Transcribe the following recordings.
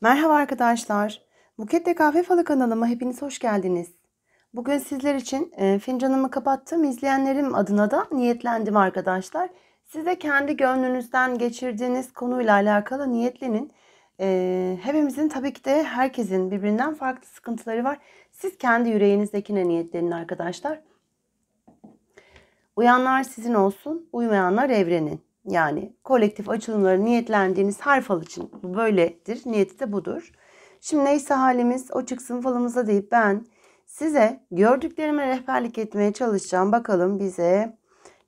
Merhaba arkadaşlar. Buket de Kahve Falı kanalıma hepiniz hoş geldiniz. Bugün sizler için e, fincanımı kapattım. izleyenlerim adına da niyetlendim arkadaşlar. Size kendi gönlünüzden geçirdiğiniz konuyla alakalı niyetlenin. E, hepimizin tabii ki de herkesin birbirinden farklı sıkıntıları var. Siz kendi yüreğinizdekine niyetlenin arkadaşlar. Uyanlar sizin olsun, uymayanlar evrenin. Yani kolektif açılımları niyetlendiğiniz her fal için bu böyledir. Niyeti de budur. Şimdi neyse halimiz o çıksın falımıza deyip ben size gördüklerime rehberlik etmeye çalışacağım. Bakalım bize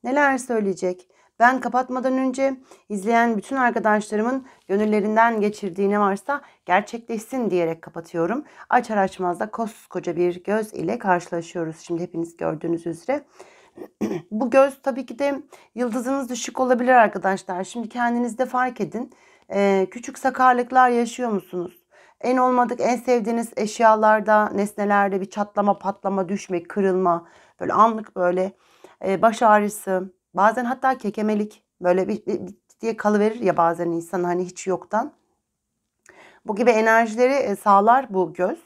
neler söyleyecek. Ben kapatmadan önce izleyen bütün arkadaşlarımın gönüllerinden geçirdiği varsa gerçekleşsin diyerek kapatıyorum. Açar açmaz da koskoca bir göz ile karşılaşıyoruz. Şimdi hepiniz gördüğünüz üzere. Bu göz tabii ki de yıldızınız düşük olabilir arkadaşlar. Şimdi kendinizde fark edin. Ee, küçük sakarlıklar yaşıyor musunuz? En olmadık en sevdiğiniz eşyalarda, nesnelerde bir çatlama, patlama, düşme, kırılma. Böyle anlık böyle e, baş ağrısı. Bazen hatta kekemelik böyle bir, bir diye kalıverir ya bazen insan hani hiç yoktan. Bu gibi enerjileri e, sağlar bu göz.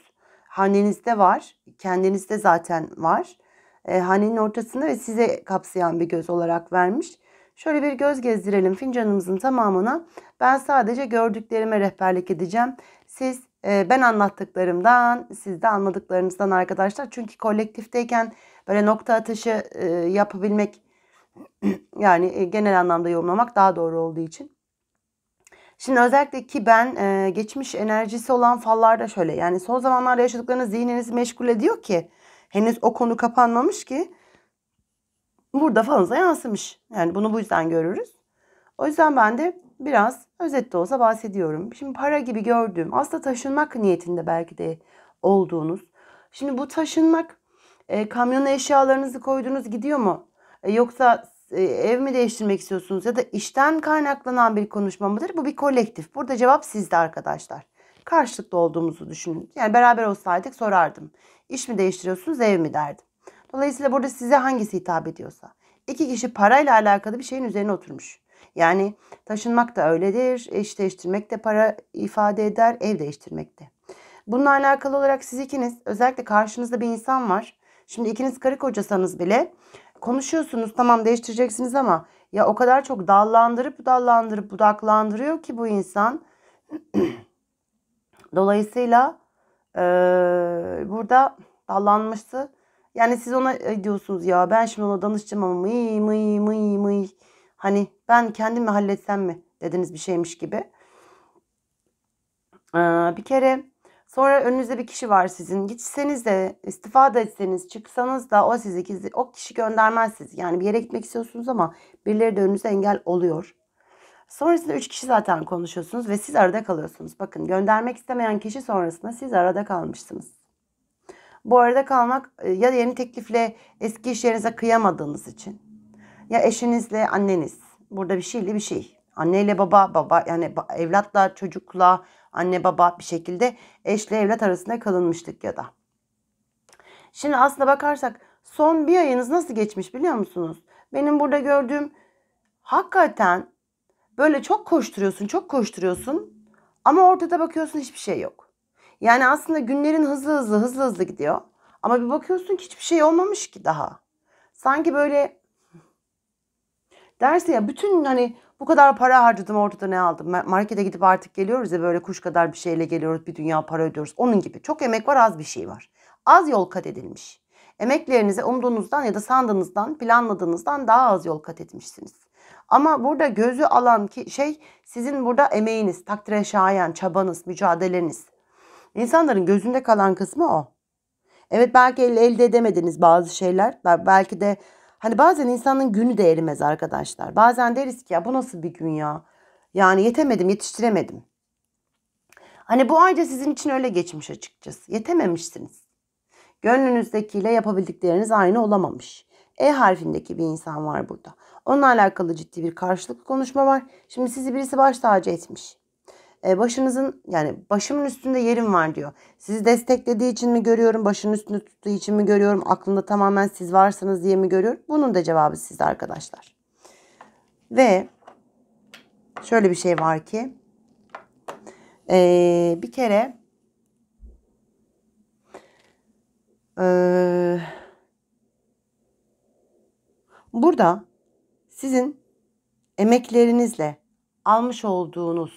Hanenizde var, kendinizde zaten var e, hanenin ortasında ve size kapsayan bir göz olarak vermiş. Şöyle bir göz gezdirelim fincanımızın tamamına. Ben sadece gördüklerime rehberlik edeceğim. Siz e, ben anlattıklarımdan, siz de anladıklarınızdan arkadaşlar. Çünkü kolektifteyken böyle nokta atışı e, yapabilmek yani e, genel anlamda yorumlamak daha doğru olduğu için. Şimdi özellikle ki ben e, geçmiş enerjisi olan fallarda şöyle yani son zamanlarda yaşadıklarınız zihninizi meşgul ediyor ki Henüz o konu kapanmamış ki burada falınıza yansımış. Yani bunu bu yüzden görürüz. O yüzden ben de biraz özetle olsa bahsediyorum. Şimdi para gibi gördüğüm aslında taşınmak niyetinde belki de olduğunuz. Şimdi bu taşınmak e, kamyona eşyalarınızı koydunuz gidiyor mu? E, yoksa e, ev mi değiştirmek istiyorsunuz ya da işten kaynaklanan bir konuşma mıdır? Bu bir kolektif. Burada cevap sizde arkadaşlar karşılıklı olduğumuzu düşünün. Yani beraber olsaydık sorardım. İş mi değiştiriyorsunuz ev mi derdim. Dolayısıyla burada size hangisi hitap ediyorsa. İki kişi parayla alakalı bir şeyin üzerine oturmuş. Yani taşınmak da öyledir, eş değiştirmek de para ifade eder, ev değiştirmek de. Bununla alakalı olarak siz ikiniz özellikle karşınızda bir insan var. Şimdi ikiniz karı kocasanız bile konuşuyorsunuz tamam değiştireceksiniz ama ya o kadar çok dallandırıp dallandırıp budaklandırıyor ki bu insan Dolayısıyla e, burada dallanmıştı. Yani siz ona diyorsunuz ya ben şimdi ona danışacağım ama mıy mıy mıy mıy. Hani ben kendim mi halletsem mi dediğiniz bir şeymiş gibi. Ee, bir kere sonra önünüzde bir kişi var sizin. Gitseniz de istifa da etseniz çıksanız da o sizi o kişi göndermez sizi. Yani bir yere gitmek istiyorsunuz ama birileri de önünüze engel oluyor. Sonrasında üç kişi zaten konuşuyorsunuz ve siz arada kalıyorsunuz. Bakın göndermek istemeyen kişi sonrasında siz arada kalmışsınız. Bu arada kalmak e, ya yeni teklifle eski iş yerinize kıyamadığınız için ya eşinizle anneniz. Burada bir şeyli bir şey. Anneyle baba, baba yani evlatla çocukla anne baba bir şekilde eşle evlat arasında kalınmıştık ya da. Şimdi aslında bakarsak son bir ayınız nasıl geçmiş biliyor musunuz? Benim burada gördüğüm hakikaten Böyle çok koşturuyorsun, çok koşturuyorsun ama ortada bakıyorsun hiçbir şey yok. Yani aslında günlerin hızlı hızlı hızlı hızlı gidiyor. Ama bir bakıyorsun ki hiçbir şey olmamış ki daha. Sanki böyle derse ya bütün hani bu kadar para harcadım ortada ne aldım? Markete gidip artık geliyoruz ya böyle kuş kadar bir şeyle geliyoruz. Bir dünya para ödüyoruz. Onun gibi. Çok emek var az bir şey var. Az yol kat edilmiş. Emeklerinize umduğunuzdan ya da sandığınızdan, planladığınızdan daha az yol kat etmişsiniz. Ama burada gözü alan ki şey sizin burada emeğiniz, takdire şayan, çabanız, mücadeleniz. İnsanların gözünde kalan kısmı o. Evet belki elde edemediniz bazı şeyler. Belki de hani bazen insanın günü de erimez arkadaşlar. Bazen deriz ki ya bu nasıl bir gün ya? Yani yetemedim, yetiştiremedim. Hani bu ayda sizin için öyle geçmiş açıkçası. Yetememişsiniz. Gönlünüzdekiyle yapabildikleriniz aynı olamamış. E harfindeki bir insan var burada. Onunla alakalı ciddi bir karşılıklı konuşma var. Şimdi sizi birisi baş tacı etmiş. E, başınızın yani başımın üstünde yerim var diyor. Sizi desteklediği için mi görüyorum, başının üstünde tuttuğu için mi görüyorum, aklımda tamamen siz varsınız diye mi görüyorum? Bunun da cevabı sizde arkadaşlar. Ve şöyle bir şey var ki e, bir kere e, burada sizin emeklerinizle almış olduğunuz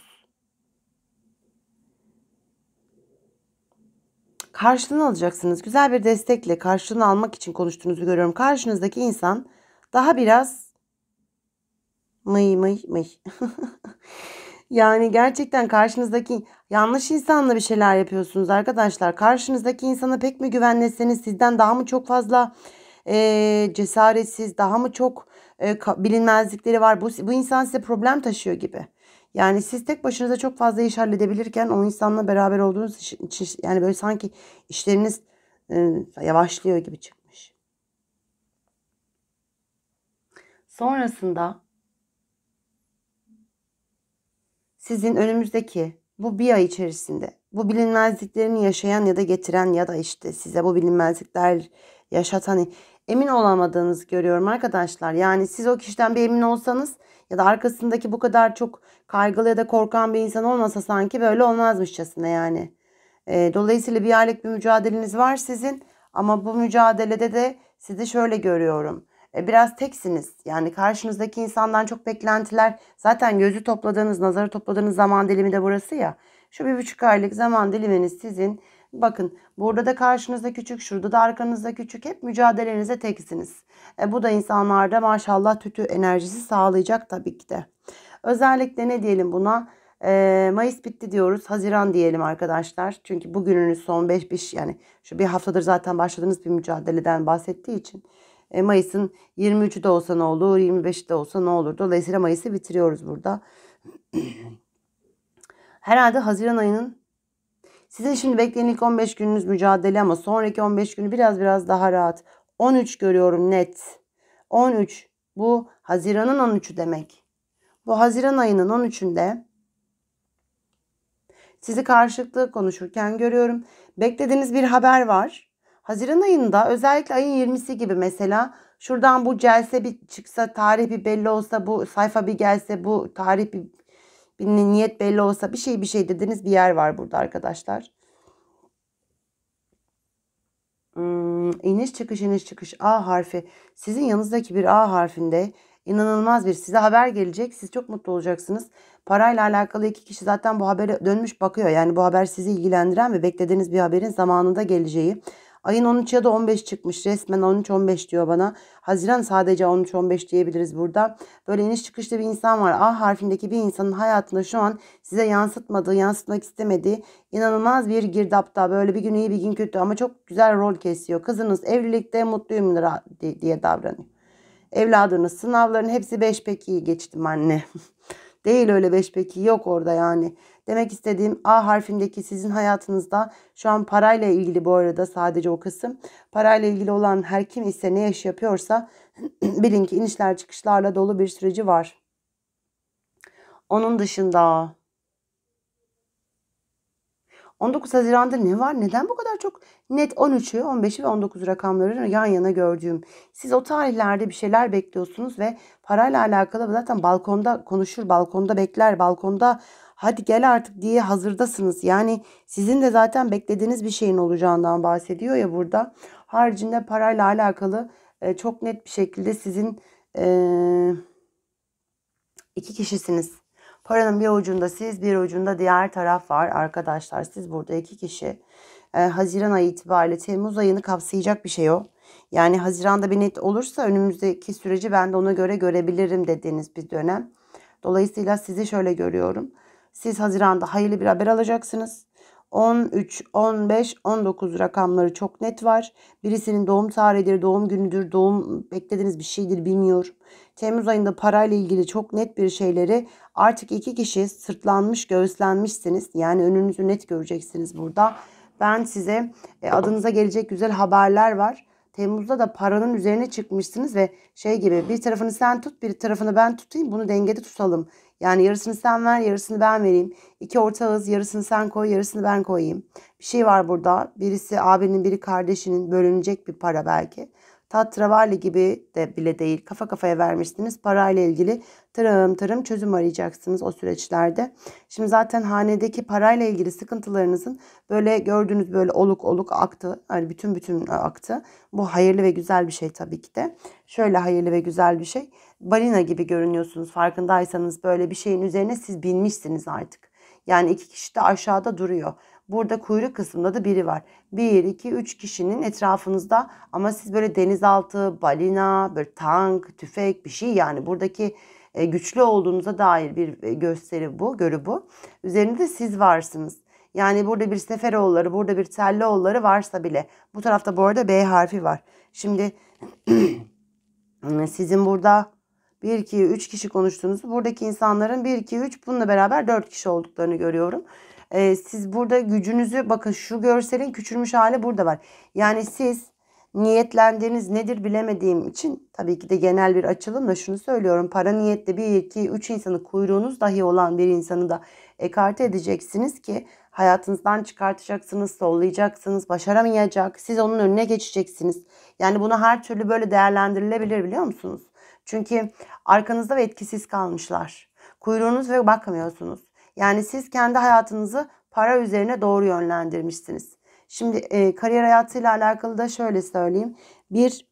karşılığını alacaksınız. Güzel bir destekle karşılığını almak için konuştuğunuzu görüyorum. Karşınızdaki insan daha biraz mıy mıy mıy. yani gerçekten karşınızdaki yanlış insanla bir şeyler yapıyorsunuz arkadaşlar. Karşınızdaki insana pek mi güvenleseniz sizden daha mı çok fazla e, cesaretsiz, daha mı çok e, bilinmezlikleri var? Bu, bu insan size problem taşıyor gibi. Yani siz tek başınıza çok fazla iş halledebilirken o insanla beraber olduğunuz için yani böyle sanki işleriniz e, yavaşlıyor gibi çıkmış. Sonrasında sizin önümüzdeki bu bir ay içerisinde bu bilinmezliklerini yaşayan ya da getiren ya da işte size bu bilinmezlikler yaşat hani emin olamadığınızı görüyorum arkadaşlar. Yani siz o kişiden bir emin olsanız ya da arkasındaki bu kadar çok kaygılı ya da korkan bir insan olmasa sanki böyle olmazmışçasına yani. E, dolayısıyla bir aylık bir mücadeleniz var sizin ama bu mücadelede de sizi şöyle görüyorum. E, biraz teksiniz. Yani karşınızdaki insandan çok beklentiler zaten gözü topladığınız, nazarı topladığınız zaman dilimi de burası ya. Şu bir buçuk aylık zaman diliminiz sizin Bakın burada da karşınızda küçük, şurada da arkanızda küçük. Hep mücadelenize teksiniz. E, bu da insanlarda maşallah tütü enerjisi sağlayacak tabii ki de. Özellikle ne diyelim buna? E, Mayıs bitti diyoruz. Haziran diyelim arkadaşlar. Çünkü bugününüz son 5 5 yani şu bir haftadır zaten başladığınız bir mücadeleden bahsettiği için. E, Mayıs'ın 23'ü de olsa ne olur, 25'i de olsa ne olur. Dolayısıyla Mayıs'ı bitiriyoruz burada. Herhalde Haziran ayının sizin şimdi bekleyen ilk 15 gününüz mücadele ama sonraki 15 günü biraz biraz daha rahat. 13 görüyorum net. 13 bu Haziran'ın 13'ü demek. Bu Haziran ayının 13'ünde sizi karşılıklı konuşurken görüyorum. Beklediğiniz bir haber var. Haziran ayında özellikle ayın 20'si gibi mesela şuradan bu celse bir çıksa tarih bir belli olsa bu sayfa bir gelse bu tarih bir bir niyet belli olsa bir şey bir şey dediğiniz bir yer var burada arkadaşlar. Hmm, iniş çıkış iniş çıkış A harfi. Sizin yanınızdaki bir A harfinde inanılmaz bir size haber gelecek. Siz çok mutlu olacaksınız. Parayla alakalı iki kişi zaten bu habere dönmüş bakıyor. Yani bu haber sizi ilgilendiren ve beklediğiniz bir haberin zamanında geleceği. Ayın 13 ya da 15 çıkmış resmen 13-15 diyor bana. Haziran sadece 13-15 diyebiliriz burada. Böyle iniş çıkışlı bir insan var. A harfindeki bir insanın hayatında şu an size yansıtmadığı, yansıtmak istemediği inanılmaz bir girdapta. Böyle bir gün iyi bir gün kötü ama çok güzel rol kesiyor. Kızınız evlilikte mutluyum diye davranıyor. Evladınız sınavların hepsi 5 peki geçtim anne. Değil öyle 5 peki yok orada yani. Demek istediğim A harfindeki sizin hayatınızda şu an parayla ilgili bu arada sadece o kısım. Parayla ilgili olan her kim ise ne iş yapıyorsa bilin ki inişler çıkışlarla dolu bir süreci var. Onun dışında 19 Haziran'da ne var? Neden bu kadar çok net 13'ü, 15'i ve 19 rakamları yan yana gördüğüm? Siz o tarihlerde bir şeyler bekliyorsunuz ve parayla alakalı zaten balkonda konuşur, balkonda bekler, balkonda hadi gel artık diye hazırdasınız. Yani sizin de zaten beklediğiniz bir şeyin olacağından bahsediyor ya burada. Haricinde parayla alakalı e, çok net bir şekilde sizin e, iki kişisiniz Paranın bir ucunda siz bir ucunda diğer taraf var arkadaşlar. Siz burada iki kişi. E, Haziran ayı itibariyle Temmuz ayını kapsayacak bir şey o. Yani Haziran'da bir net olursa önümüzdeki süreci ben de ona göre görebilirim dediğiniz bir dönem. Dolayısıyla sizi şöyle görüyorum. Siz Haziran'da hayırlı bir haber alacaksınız. 13, 15, 19 rakamları çok net var. Birisinin doğum tarihidir, doğum günüdür, doğum beklediğiniz bir şeydir bilmiyorum. Temmuz ayında parayla ilgili çok net bir şeyleri artık iki kişi sırtlanmış, göğüslenmişsiniz. Yani önünüzü net göreceksiniz burada. Ben size e, adınıza gelecek güzel haberler var. Temmuz'da da paranın üzerine çıkmışsınız ve şey gibi bir tarafını sen tut bir tarafını ben tutayım bunu dengede tutalım yani yarısını sen ver, yarısını ben vereyim. İki ortağız, yarısını sen koy, yarısını ben koyayım. Bir şey var burada. Birisi abinin, biri kardeşinin bölünecek bir para belki. Tat Tatravalli gibi de bile değil kafa kafaya vermişsiniz. Parayla ilgili tırım tırım çözüm arayacaksınız o süreçlerde. Şimdi zaten hanedeki parayla ilgili sıkıntılarınızın böyle gördüğünüz böyle oluk oluk aktı. Hani bütün bütün aktı. Bu hayırlı ve güzel bir şey tabii ki de. Şöyle hayırlı ve güzel bir şey. Balina gibi görünüyorsunuz farkındaysanız böyle bir şeyin üzerine siz binmişsiniz artık. Yani iki kişi de aşağıda duruyor. Burada kuyruk kısmında da biri var. 1, 2, 3 kişinin etrafınızda ama siz böyle denizaltı, balina, böyle tank, tüfek bir şey yani buradaki e, güçlü olduğunuza dair bir e, gösteri bu, görü bu. Üzerinde de siz varsınız. Yani burada bir Seferoğulları, burada bir Telloğulları varsa bile. Bu tarafta bu arada B harfi var. Şimdi sizin burada 1, 2, 3 kişi konuştuğunuzu buradaki insanların 1, 2, 3 bununla beraber 4 kişi olduklarını görüyorum e, siz burada gücünüzü bakın şu görselin küçülmüş hali burada var. Yani siz niyetlendiğiniz nedir bilemediğim için tabii ki de genel bir açılımla şunu söylüyorum. Para niyetli bir iki üç insanı kuyruğunuz dahi olan bir insanı da ekarte edeceksiniz ki hayatınızdan çıkartacaksınız, sollayacaksınız, başaramayacak. Siz onun önüne geçeceksiniz. Yani bunu her türlü böyle değerlendirilebilir biliyor musunuz? Çünkü arkanızda ve etkisiz kalmışlar. Kuyruğunuz ve bakmıyorsunuz. Yani siz kendi hayatınızı para üzerine doğru yönlendirmişsiniz. Şimdi e, kariyer hayatıyla alakalı da şöyle söyleyeyim. Bir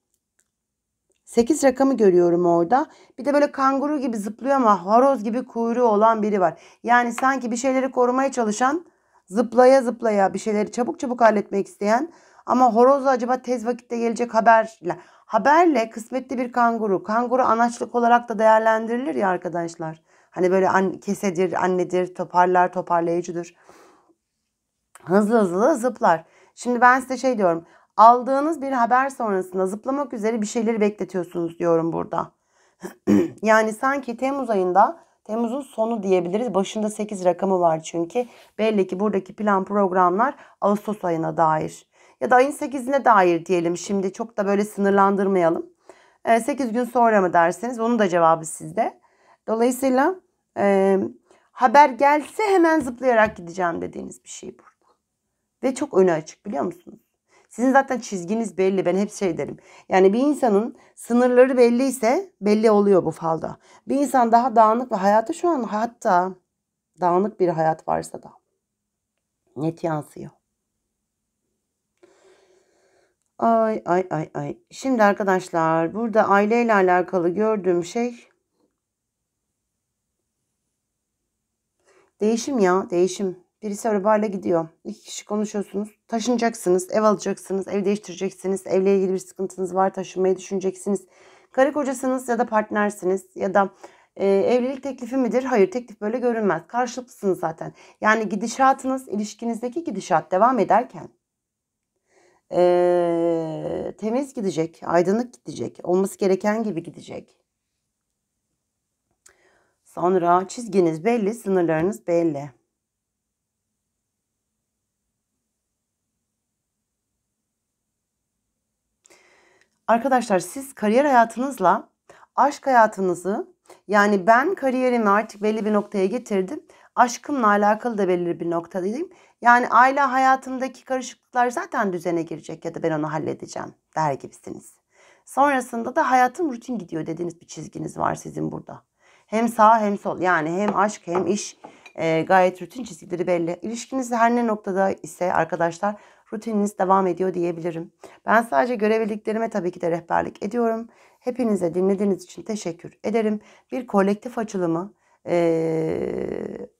8 rakamı görüyorum orada. Bir de böyle kanguru gibi zıplıyor ama horoz gibi kuyruğu olan biri var. Yani sanki bir şeyleri korumaya çalışan, zıplaya zıplaya bir şeyleri çabuk çabuk halletmek isteyen ama horozla acaba tez vakitte gelecek haberle. Haberle kısmetli bir kanguru. Kanguru anaçlık olarak da değerlendirilir ya arkadaşlar. Hani böyle an, kesedir, annedir, toparlar, toparlayıcıdır. Hızlı hızlı zıplar. Şimdi ben size şey diyorum. Aldığınız bir haber sonrasında zıplamak üzere bir şeyleri bekletiyorsunuz diyorum burada. yani sanki Temmuz ayında Temmuz'un sonu diyebiliriz. Başında 8 rakamı var çünkü. Belli ki buradaki plan programlar Ağustos ayına dair. Ya da ayın 8'ine dair diyelim. Şimdi çok da böyle sınırlandırmayalım. 8 ee, gün sonra mı dersiniz? onun da cevabı sizde. Dolayısıyla e, haber gelse hemen zıplayarak gideceğim dediğiniz bir şey burada. Ve çok öne açık biliyor musunuz? Sizin zaten çizginiz belli. Ben hep şey derim. Yani bir insanın sınırları belli ise belli oluyor bu falda. Bir insan daha dağınık ve hayatı şu an hatta dağınık bir hayat varsa da net yansıyor. Ay ay ay ay. Şimdi arkadaşlar burada aileyle alakalı gördüğüm şey Değişim ya değişim. Birisi arabayla gidiyor. İki kişi konuşuyorsunuz. Taşınacaksınız, ev alacaksınız, ev değiştireceksiniz. Evle ilgili bir sıkıntınız var, taşınmayı düşüneceksiniz. Karı kocasınız ya da partnersiniz ya da e, evlilik teklifi midir? Hayır teklif böyle görünmez. Karşılıklısınız zaten. Yani gidişatınız, ilişkinizdeki gidişat devam ederken e, temiz gidecek, aydınlık gidecek, olması gereken gibi gidecek. Sonra çizginiz belli, sınırlarınız belli. Arkadaşlar siz kariyer hayatınızla aşk hayatınızı yani ben kariyerimi artık belli bir noktaya getirdim. Aşkımla alakalı da belli bir noktadayım. Yani aile hayatımdaki karışıklıklar zaten düzene girecek ya da ben onu halledeceğim der gibisiniz. Sonrasında da hayatım rutin gidiyor dediğiniz bir çizginiz var sizin burada. Hem sağ hem sol yani hem aşk hem iş e, gayet rutin çizgileri belli. İlişkinizde her ne noktada ise arkadaşlar rutininiz devam ediyor diyebilirim. Ben sadece görebildiklerime tabii ki de rehberlik ediyorum. Hepinize dinlediğiniz için teşekkür ederim. Bir kolektif açılımı ee,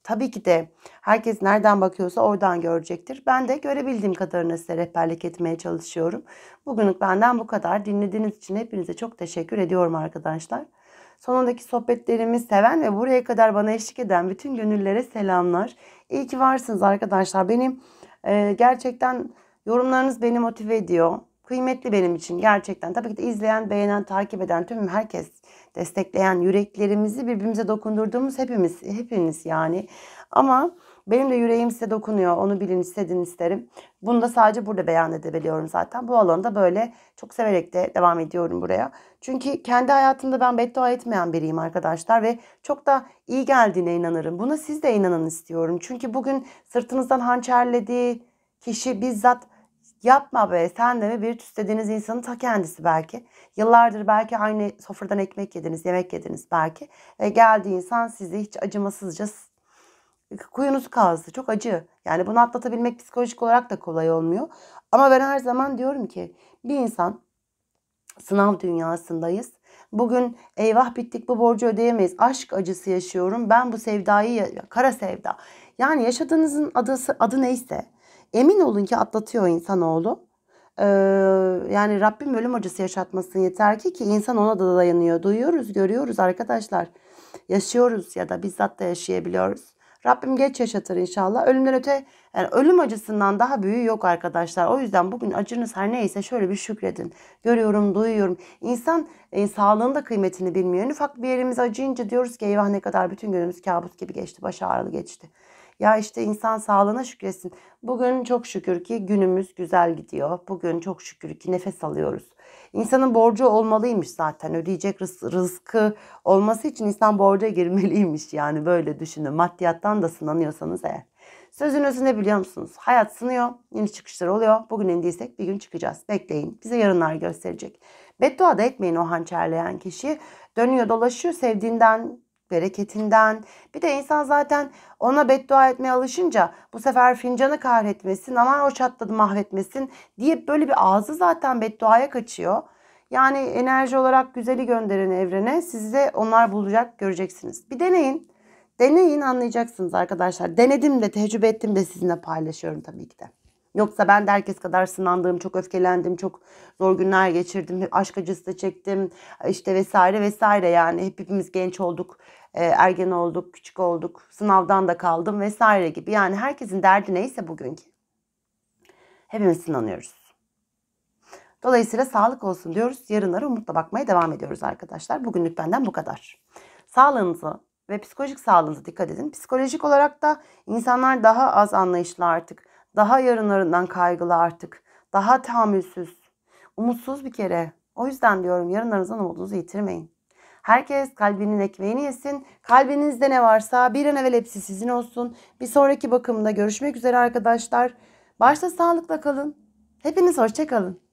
tabii ki de herkes nereden bakıyorsa oradan görecektir. Ben de görebildiğim kadarını size rehberlik etmeye çalışıyorum. Bugünlük benden bu kadar. Dinlediğiniz için hepinize çok teşekkür ediyorum arkadaşlar. Sonundaki sohbetlerimi seven ve buraya kadar bana eşlik eden bütün gönüllere selamlar. İyi ki varsınız arkadaşlar. Benim e, gerçekten yorumlarınız beni motive ediyor. Kıymetli benim için gerçekten. Tabii ki de izleyen, beğenen, takip eden tüm herkes destekleyen yüreklerimizi birbirimize dokundurduğumuz hepimiz, hepiniz yani. Ama benim de yüreğim size dokunuyor. Onu bilin hissedin isterim. Bunu da sadece burada beyan edebiliyorum zaten. Bu alanda böyle çok severek de devam ediyorum buraya. Çünkü kendi hayatımda ben beddua etmeyen biriyim arkadaşlar ve çok da iyi geldiğine inanırım. Buna siz de inanın istiyorum. Çünkü bugün sırtınızdan hançerlediği kişi bizzat yapma be sen de mi bir istediğiniz insanın ta kendisi belki. Yıllardır belki aynı sofradan ekmek yediniz, yemek yediniz belki. Ve geldiği insan sizi hiç acımasızca kuyunuzu kazdı. Çok acı. Yani bunu atlatabilmek psikolojik olarak da kolay olmuyor. Ama ben her zaman diyorum ki bir insan sınav dünyasındayız. Bugün eyvah bittik bu borcu ödeyemeyiz. Aşk acısı yaşıyorum. Ben bu sevdayı kara sevda. Yani yaşadığınızın adası adı neyse emin olun ki atlatıyor insanoğlu. Ee, yani Rabbim ölüm acısı yaşatmasın yeter ki ki insan ona da dayanıyor. Duyuyoruz, görüyoruz arkadaşlar. Yaşıyoruz ya da bizzat da yaşayabiliyoruz. Rabbim geç yaşatır inşallah. Ölümden öte yani ölüm acısından daha büyüğü yok arkadaşlar. O yüzden bugün acınız her neyse şöyle bir şükredin. Görüyorum, duyuyorum. İnsan e, sağlığında kıymetini bilmiyor. En ufak bir yerimiz acıyınca diyoruz ki eyvah ne kadar bütün günümüz kabus gibi geçti. Baş ağrılı geçti. Ya işte insan sağlığına şükresin. Bugün çok şükür ki günümüz güzel gidiyor. Bugün çok şükür ki nefes alıyoruz. İnsanın borcu olmalıymış zaten. Ödeyecek rız- rızkı olması için insan borca girmeliymiş. Yani böyle düşünün. Maddiyattan da sınanıyorsanız eğer. Sözün özü ne biliyor musunuz? Hayat sınıyor, yeni çıkışlar oluyor. Bugün indiysek bir gün çıkacağız. Bekleyin, bize yarınlar gösterecek. Beddua da etmeyin o hançerleyen kişi. Dönüyor dolaşıyor, sevdiğinden bereketinden. Bir de insan zaten ona beddua etmeye alışınca bu sefer fincanı kahretmesin aman o çatladı mahvetmesin diye böyle bir ağzı zaten bedduaya kaçıyor. Yani enerji olarak güzeli gönderin evrene sizde onlar bulacak göreceksiniz. Bir deneyin. Deneyin anlayacaksınız arkadaşlar. Denedim de tecrübe ettim de sizinle paylaşıyorum tabii ki de. Yoksa ben de herkes kadar sınandığım, çok öfkelendim, çok zor günler geçirdim, aşk acısı da çektim işte vesaire vesaire yani hepimiz genç olduk, e, ergen olduk, küçük olduk, sınavdan da kaldım vesaire gibi. Yani herkesin derdi neyse bugünkü. Hepimiz sınanıyoruz. Dolayısıyla sağlık olsun diyoruz. Yarınlara umutla bakmaya devam ediyoruz arkadaşlar. Bugünlük benden bu kadar. Sağlığınızı ve psikolojik sağlığınıza dikkat edin. Psikolojik olarak da insanlar daha az anlayışlı artık. Daha yarınlarından kaygılı artık. Daha tahammülsüz. Umutsuz bir kere. O yüzden diyorum yarınlarınızdan umudunuzu yitirmeyin. Herkes kalbinin ekmeğini yesin. Kalbinizde ne varsa bir an evvel hepsi sizin olsun. Bir sonraki bakımda görüşmek üzere arkadaşlar. Başta sağlıkla kalın. Hepiniz hoşçakalın.